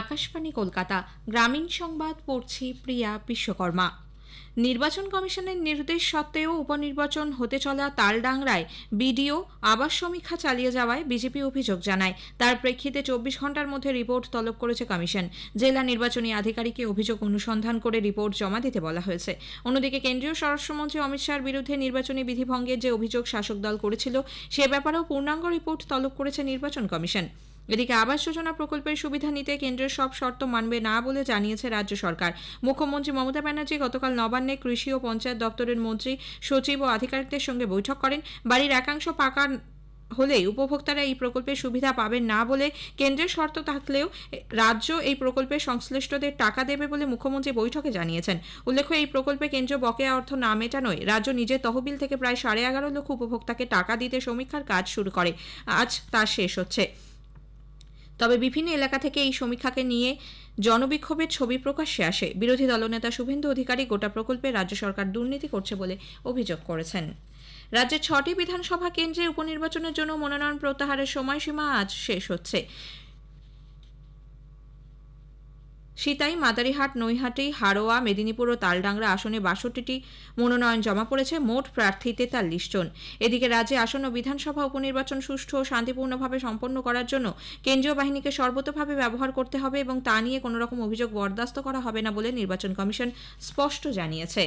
আকাশবাণী কলকাতা গ্রামীণ সংবাদ পড়ছি প্রিয়া বিশ্বকর্মা নির্বাচন কমিশনের নির্দেশ সত্ত্বেও উপনির্বাচন হতে চলা তালডাংরায় বিডিও আবাস সমীক্ষা চালিয়ে যাওয়ায় বিজেপি অভিযোগ জানায় তার প্রেক্ষিতে চব্বিশ ঘন্টার মধ্যে রিপোর্ট তলব করেছে কমিশন জেলা নির্বাচনী আধিকারিককে অভিযোগ অনুসন্ধান করে রিপোর্ট জমা দিতে বলা হয়েছে অন্যদিকে কেন্দ্রীয় স্বরাষ্ট্রমন্ত্রী অমিত শাহর বিরুদ্ধে নির্বাচনী বিধিভঙ্গের যে অভিযোগ শাসক দল করেছিল সে ব্যাপারেও পূর্ণাঙ্গ রিপোর্ট তলব করেছে নির্বাচন কমিশন এদিকে আবাস যোজনা প্রকল্পের সুবিধা নিতে কেন্দ্রের সব শর্ত মানবে না বলে জানিয়েছে রাজ্য সরকার মুখ্যমন্ত্রী মমতা ব্যানার্জি গতকাল নবান্নে কৃষি ও পঞ্চায়েত দপ্তরের মন্ত্রী সচিব ও আধিকারিকদের সঙ্গে বৈঠক করেন বাড়ির একাংশ পাকা হলে উপভোক্তারা এই প্রকল্পের সুবিধা পাবেন না বলে কেন্দ্রের শর্ত থাকলেও রাজ্য এই প্রকল্পের সংশ্লিষ্টদের টাকা দেবে বলে মুখ্যমন্ত্রী বৈঠকে জানিয়েছেন উল্লেখ্য এই প্রকল্পে কেন্দ্র বকেয়া অর্থ না মেটানোয় রাজ্য নিজের তহবিল থেকে প্রায় সাড়ে এগারো লক্ষ উপভোক্তাকে টাকা দিতে সমীক্ষার কাজ শুরু করে আজ তা শেষ হচ্ছে তবে বিভিন্ন এলাকা থেকে এই সমীক্ষাকে নিয়ে জনবিক্ষোভের ছবি প্রকাশ্যে আসে বিরোধী দলনেতা শুভেন্দু অধিকারী গোটা প্রকল্পে রাজ্য সরকার দুর্নীতি করছে বলে অভিযোগ করেছেন রাজ্যের ছটি বিধানসভা কেন্দ্রে উপনির্বাচনের জন্য মনোনয়ন প্রত্যাহারের সময়সীমা আজ শেষ হচ্ছে সিতাই মাদারিহাট নৈহাটি হাড়োয়া মেদিনীপুর ও তালডাংরা আসনে বাষট্টিটি মনোনয়ন জমা পড়েছে মোট প্রার্থী তেতাল্লিশ জন এদিকে রাজ্যে আসন্ন বিধানসভা উপনির্বাচন সুষ্ঠু ও শান্তিপূর্ণভাবে সম্পন্ন করার জন্য কেন্দ্রীয় বাহিনীকে সর্বতোভাবে ব্যবহার করতে হবে এবং তা নিয়ে কোনোরকম অভিযোগ বরদাস্ত করা হবে না বলে নির্বাচন কমিশন স্পষ্ট জানিয়েছে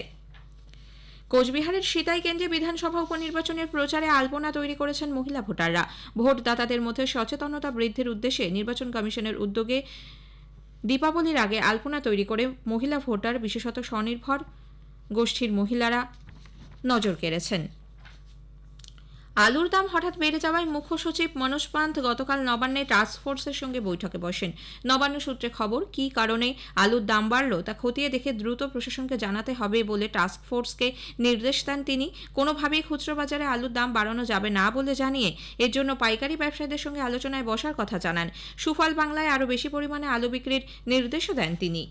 কোচবিহারের সিতাই কেন্দ্রে বিধানসভা উপনির্বাচনের প্রচারে আলপনা তৈরি করেছেন মহিলা ভোটাররা ভোটদাতাদের মধ্যে সচেতনতা বৃদ্ধির উদ্দেশ্যে নির্বাচন কমিশনের উদ্যোগে দীপাবলির আগে আলপনা তৈরি করে মহিলা ভোটার বিশেষত স্বনির্ভর গোষ্ঠীর মহিলারা নজর কেড়েছেন আলুর দাম হঠাৎ বেড়ে যাওয়ায় মুখ্য সচিব মনোজ পান্ত গতকাল নবান্নে টাস্কফোর্সের সঙ্গে বৈঠকে বসেন নবান্ন সূত্রে খবর কি কারণে আলুর দাম বাড়ল তা খতিয়ে দেখে দ্রুত প্রশাসনকে জানাতে হবে বলে টাস্কফোর্সকে নির্দেশ দেন তিনি কোনোভাবেই খুচরো বাজারে আলুর দাম বাড়ানো যাবে না বলে জানিয়ে এর জন্য পাইকারি ব্যবসায়ীদের সঙ্গে আলোচনায় বসার কথা জানান সুফল বাংলায় আরও বেশি পরিমাণে আলু বিক্রির নির্দেশও দেন তিনি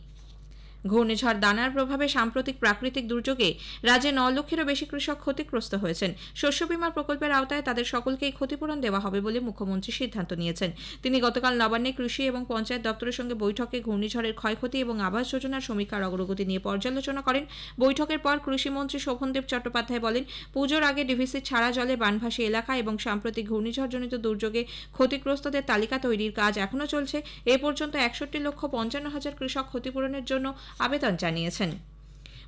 ঘূর্ণিঝড় দানার প্রভাবে সাম্প্রতিক প্রাকৃতিক দুর্যোগে রাজ্যে ন লক্ষেরও বেশি কৃষক ক্ষতিগ্রস্ত হয়েছেন শস্য বিমা প্রকল্পের আওতায় তাদের সকলকেই ক্ষতিপূরণ দেওয়া হবে বলে মুখ্যমন্ত্রী সিদ্ধান্ত নিয়েছেন তিনি গতকাল নবান্নে কৃষি এবং পঞ্চায়েত দপ্তরের সঙ্গে বৈঠকে ঘূর্ণিঝড়ের ক্ষয়ক্ষতি এবং আবাস যোজনার সমীক্ষার অগ্রগতি নিয়ে পর্যালোচনা করেন বৈঠকের পর কৃষিমন্ত্রী শোভনদেব চট্টোপাধ্যায় বলেন পুজোর আগে ডিভিসি ছাড়া জলে বানভাসী এলাকা এবং সাম্প্রতিক ঘূর্ণিঝড়জনিত দুর্যোগে ক্ষতিগ্রস্তদের তালিকা তৈরির কাজ এখনও চলছে এ পর্যন্ত একষট্টি লক্ষ পঞ্চান্ন হাজার কৃষক ক্ষতিপূরণের জন্য আবেদন জানিয়েছেন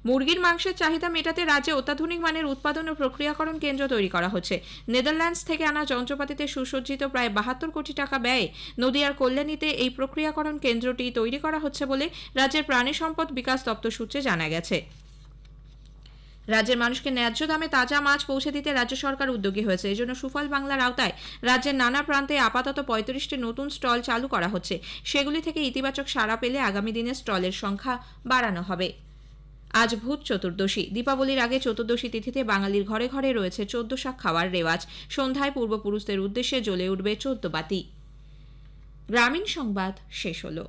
মুরগির মাংসের চাহিদা মেটাতে রাজ্যে অত্যাধুনিক মানের উৎপাদন ও প্রক্রিয়াকরণ কেন্দ্র তৈরি করা হচ্ছে নেদারল্যান্ডস থেকে আনা যন্ত্রপাতিতে সুসজ্জিত প্রায় বাহাত্তর কোটি টাকা ব্যয়ে নদীয়ার কল্যাণীতে এই প্রক্রিয়াকরণ কেন্দ্রটি তৈরি করা হচ্ছে বলে রাজ্যের প্রাণী সম্পদ বিকাশ দপ্তর সূত্রে জানা গেছে রাজ্যের মানুষকে ন্যায্য দামে তাজা মাছ পৌঁছে দিতে রাজ্য সরকার উদ্যোগী হয়েছে এজন্য সুফল বাংলার আওতায় রাজ্যের নানা প্রান্তে আপাতত পঁয়ত্রিশটি নতুন স্টল চালু করা হচ্ছে সেগুলি থেকে ইতিবাচক সাড়া পেলে আগামী দিনে স্টলের সংখ্যা বাড়ানো হবে আজ ভূত চতুর্দশী দীপাবলির আগে চতুর্দশী তিথিতে বাঙালির ঘরে ঘরে রয়েছে চোদ্দ শাক খাওয়ার রেওয়াজ সন্ধ্যায় পূর্বপুরুষদের উদ্দেশ্যে জ্বলে উঠবে চোদ্দ বাতি গ্রামীণ সংবাদ শেষ হলো